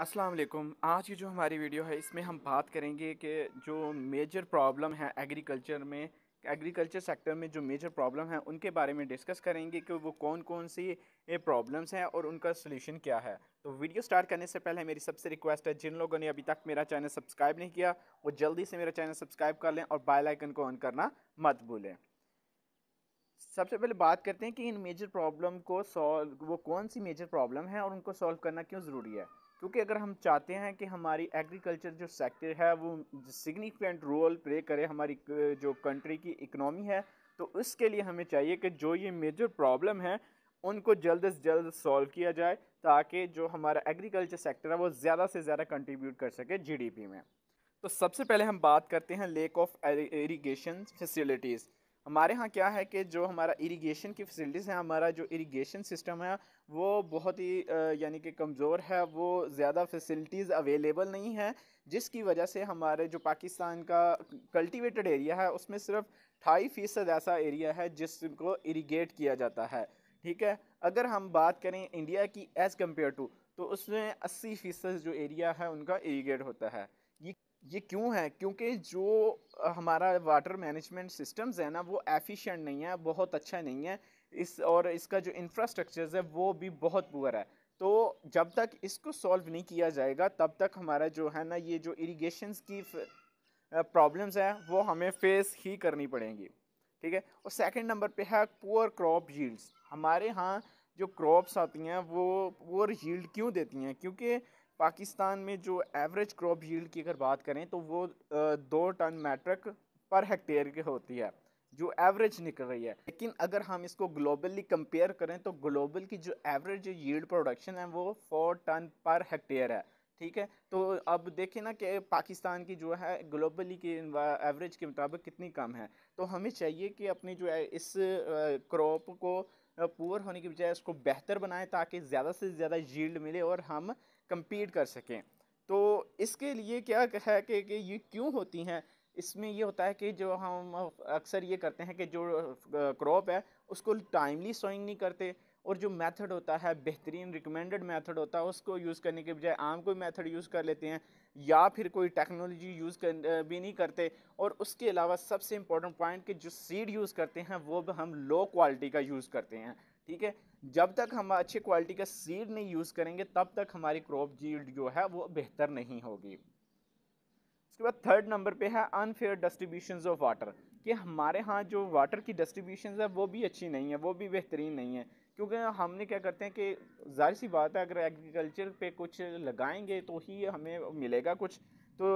अस्सलाम वालेकुम आज की जो हमारी वीडियो है इसमें हम बात करेंगे कि जो मेजर प्रॉब्लम है एग्रीकल्चर में एग्रीकल्चर सेक्टर में जो मेजर प्रॉब्लम है उनके बारे में डिस्कस करेंगे कि वो कौन कौन सी प्रॉब्लम्स हैं और उनका सलूशन क्या है तो वीडियो स्टार्ट करने से पहले मेरी सबसे रिक्वेस्ट है जिन लोगों ने अभी तक मेरा चैनल सब्सक्राइब नहीं किया वो जल्दी से मेरा चैनल सब्सक्राइब कर लें और बेल आइकन को ऑन करना मत भूलें सबसे पहले बात करते हैं कि इन मेजर प्रॉब्लम को सॉल्व वो कौन सी मेजर प्रॉब्लम है और उनको सॉल्व करना क्यों ज़रूरी है क्योंकि अगर हम चाहते हैं कि हमारी एग्रीकल्चर जो सेक्टर है वो सिग्निफिकेंट रोल प्ले करे हमारी जो कंट्री की इकनॉमी है तो उसके लिए हमें चाहिए कि जो ये मेजर प्रॉब्लम है उनको जल्द से जल्द सॉल्व किया जाए ताकि जो हमारा एग्रीकल्चर सेक्टर है वो ज़्यादा से ज़्यादा कंट्रीब्यूट कर सके जीडीपी में तो सबसे पहले हम बात करते हैं लेक ऑफ इरीगेशन फैसिलिटीज़ हमारे यहाँ क्या है कि जो हमारा इरिगेशन की फैसिलिटीज़ हैं हमारा जो इरिगेशन सिस्टम है वो बहुत ही यानी कि कमज़ोर है वो ज़्यादा फैसिलिटीज़ अवेलेबल नहीं है जिसकी वजह से हमारे जो पाकिस्तान का कल्टीवेटेड एरिया है उसमें सिर्फ ढाई फ़ीसद ऐसा एरिया है जिसको इरीगेट किया जाता है ठीक है अगर हम बात करें इंडिया की एज़ कम्पेयर टू तो उसमें अस्सी फ़ीसद जो एरिया है उनका इरीगेट होता है ये क्यों है क्योंकि जो हमारा वाटर मैनेजमेंट सिस्टम्स है ना वो एफिशिएंट नहीं है बहुत अच्छा नहीं है इस और इसका जो इंफ्रास्ट्रक्चर्स है वो भी बहुत पुअर है तो जब तक इसको सॉल्व नहीं किया जाएगा तब तक हमारा जो है ना ये जो इरिगेशन की प्रॉब्लम्स हैं वो हमें फेस ही करनी पड़ेंगी ठीक है और सेकंड नंबर पे है पुअर क्रॉप यील्ड्स हमारे यहाँ जो क्रॉप्स आती हैं वो पुअर यील्ड क्यों देती हैं क्योंकि पाकिस्तान में जो एवरेज क्रॉप यील्ड की अगर बात करें तो वो दो टन मैट्रिक पर हेक्टेयर की होती है जो एवरेज निकल रही है लेकिन अगर हम इसको ग्लोबली कंपेयर करें तो ग्लोबल की जो एवरेज यील्ड प्रोडक्शन है वो फोर टन पर हेक्टेयर है ठीक है तो अब देखें ना कि पाकिस्तान की जो है ग्लोबली की एवरेज के मुताबिक कितनी कम है तो हमें चाहिए कि अपनी जो है इस क्रॉप को पुअर होने की बजाय उसको बेहतर बनाएं ताकि ज़्यादा से ज़्यादा जील्ड मिले और हम कम्पीट कर सकें तो इसके लिए क्या है कि, कि ये क्यों होती हैं इसमें ये होता है कि जो हम अक्सर ये करते हैं कि जो क्रॉप है उसको टाइमली सोइंग नहीं करते और जो मेथड होता है बेहतरीन रिकमेंडेड मेथड होता है उसको यूज़ करने के बजाय आम कोई मेथड यूज़ कर लेते हैं या फिर कोई टेक्नोलॉजी यूज़ कर भी नहीं करते और उसके अलावा सबसे इम्पोर्टेंट पॉइंट कि जो सीड यूज़ करते हैं वो भी हम लो क्वालिटी का यूज़ करते हैं ठीक है जब तक हम अच्छे क्वालिटी का सीड नहीं यूज़ करेंगे तब तक हमारी क्रॉप जील्ड जो है वो बेहतर नहीं होगी उसके बाद थर्ड नंबर पे है अनफेयर डिस्ट्रीब्यूशन ऑफ वाटर कि हमारे यहाँ जो वाटर की डिस्ट्रीब्यूशन है वो भी अच्छी नहीं है वो भी बेहतरीन नहीं है क्योंकि हमने क्या करते हैं कि जाहिर सी बात है अगर एग्रीकल्चर पे कुछ लगाएंगे तो ही हमें मिलेगा कुछ तो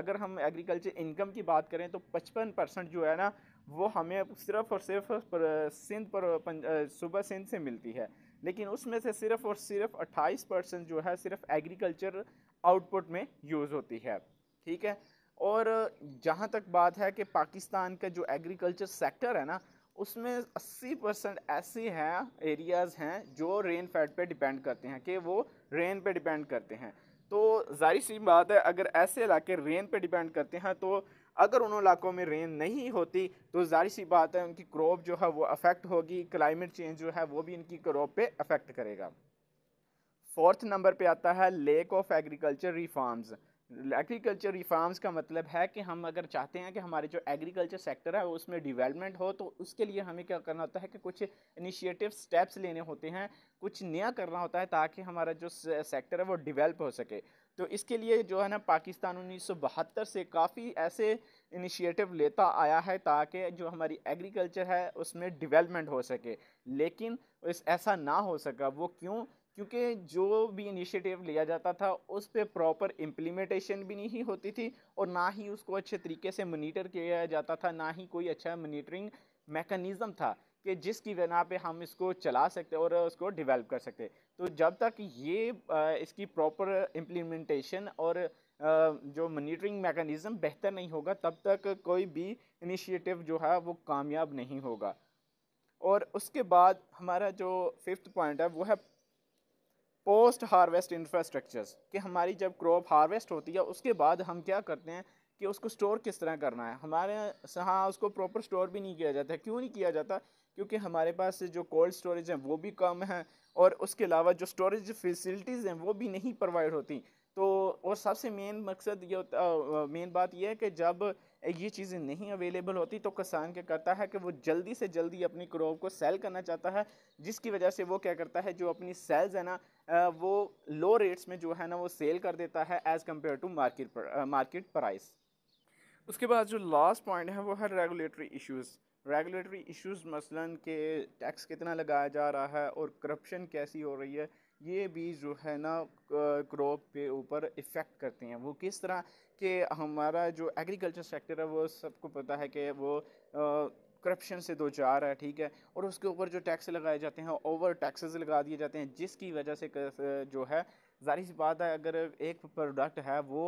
अगर हम एग्रीकल्चर इनकम की बात करें तो 55 परसेंट जो है ना वो हमें सिर्फ़ और सिर्फ सिंध पर सुबह सिंध से मिलती है लेकिन उसमें से सिर्फ़ और सिर्फ 28 परसेंट जो है सिर्फ एग्रीकल्चर आउटपुट में यूज़ होती है ठीक है और जहाँ तक बात है कि पाकिस्तान का जो एग्रीकल्चर सेक्टर है ना उसमें 80 परसेंट ऐसी हैं एरियाज़ हैं जो रेन फैट पे डिपेंड करते हैं कि वो रेन पे डिपेंड करते हैं तो जाहिर सी बात है अगर ऐसे इलाके रेन पे डिपेंड करते हैं तो अगर उन इलाकों में रेन नहीं होती तो जाहिर सी बात है उनकी क्रॉप जो है वो अफेक्ट होगी क्लाइमेट चेंज जो है वो भी इनकी क्रॉप पे अफेक्ट करेगा फोर्थ नंबर पे आता है lack of agriculture reforms agriculture reforms का मतलब है कि हम अगर चाहते हैं कि हमारे जो एग्रीकल्चर सेक्टर है उसमें डिवेलपमेंट हो तो उसके लिए हमें क्या करना होता है कि कुछ इनिशिएटिव स्टेप्स लेने होते हैं कुछ नया करना होता है ताकि हमारा जो सेक्टर है वो डिवेल्प हो सके तो इसके लिए जो है ना पाकिस्तान उन्नीस से काफ़ी ऐसे इनिशिएटिव लेता आया है ताकि जो हमारी एग्रीकल्चर है उसमें डिवेलपमेंट हो सके लेकिन इस ऐसा ना हो सका वो क्यों क्योंकि जो भी इनिशिएटिव लिया जाता था उस पर प्रॉपर इम्प्लीमेंटेशन भी नहीं होती थी और ना ही उसको अच्छे तरीके से मोनीटर किया जाता था ना ही कोई अच्छा मोनीटरिंग मेकनिज़म था कि जिसकी बना पे हम इसको चला सकते और उसको डेवलप कर सकते तो जब तक ये इसकी प्रॉपर इम्प्लीमेंटेशन और जो मोनीटरिंग मेकनिज़म बेहतर नहीं होगा तब तक कोई भी इनिशिएटिव जो है वो कामयाब नहीं होगा और उसके बाद हमारा जो फिफ्थ पॉइंट है वो है पोस्ट हार्वेस्ट इंफ्रास्ट्रक्चर्स कि हमारी जब क्रॉप हार्वेस्ट होती है उसके बाद हम क्या करते हैं कि उसको स्टोर किस तरह करना है हमारे यहाँ हाँ, उसको प्रॉपर स्टोर भी नहीं किया जाता क्यों नहीं किया जाता क्योंकि हमारे पास जो कोल्ड स्टोरेज हैं वो भी कम हैं और उसके अलावा जो स्टोरेज फैसिलिटीज़ हैं वो भी नहीं प्रोवाइड होती तो और सबसे मेन मकसद ये मेन बात यह है कि जब ये चीज़ें नहीं अवेलेबल होती तो किसान क्या करता है कि वो जल्दी से जल्दी अपनी क्रॉप को सेल करना चाहता है जिसकी वजह से वो क्या करता है जो अपनी सेल्स है ना वो लो रेट्स में जो है ना वो सेल कर देता है as compare to market market price उसके बाद जो लास्ट पॉइंट है वो है रेगुलेटरी इशूज़ रेगुलेटरी इश्यूज़ मसलन के टैक्स कितना लगाया जा रहा है और करप्शन कैसी हो रही है ये बीज जो है ना क्रॉप पे ऊपर इफ़ेक्ट करते हैं वो किस तरह कि हमारा जो एग्रीकल्चर सेक्टर है वो सबको पता है कि वो करप्शन से दो चार है ठीक है और उसके ऊपर जो टैक्स लगाए जाते हैं ओवर टैक्सेस लगा दिए जाते हैं जिसकी वजह से जो है जाहिर सी बात है अगर एक प्रोडक्ट है वो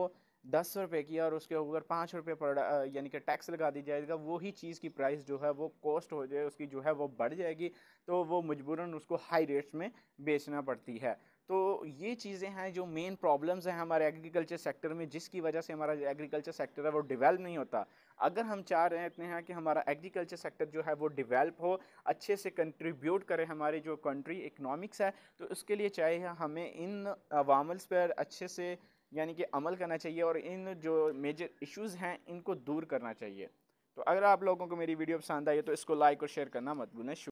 दस रुपये की और उसके ऊपर पाँच रुपये पर यानी कि टैक्स लगा दी जाएगा वही चीज़ की प्राइस जो है वो कॉस्ट हो जाए उसकी जो है वो बढ़ जाएगी तो वो मजबूरन उसको हाई रेट्स में बेचना पड़ती है तो ये चीज़ें हैं जो मेन प्रॉब्लम्स हैं हमारे एग्रीकल्चर सेक्टर में जिसकी वजह से हमारा एग्रीकल्चर सेक्टर है वो डिवेल्प नहीं होता अगर हम चाह रहे हैं हैं कि हमारा एग्रीकल्चर सेक्टर जो है वो डिवेल्प हो अच्छे से कंट्रीब्यूट करे हमारी जो कंट्री इकनॉमिक्स है तो उसके लिए चाहिए हमें इन अवामल्स पर अच्छे से यानी कि अमल करना चाहिए और इन जो मेजर इश्यूज़ हैं इनको दूर करना चाहिए तो अगर आप लोगों को मेरी वीडियो पसंद आई तो इसको लाइक और शेयर करना मत भूलें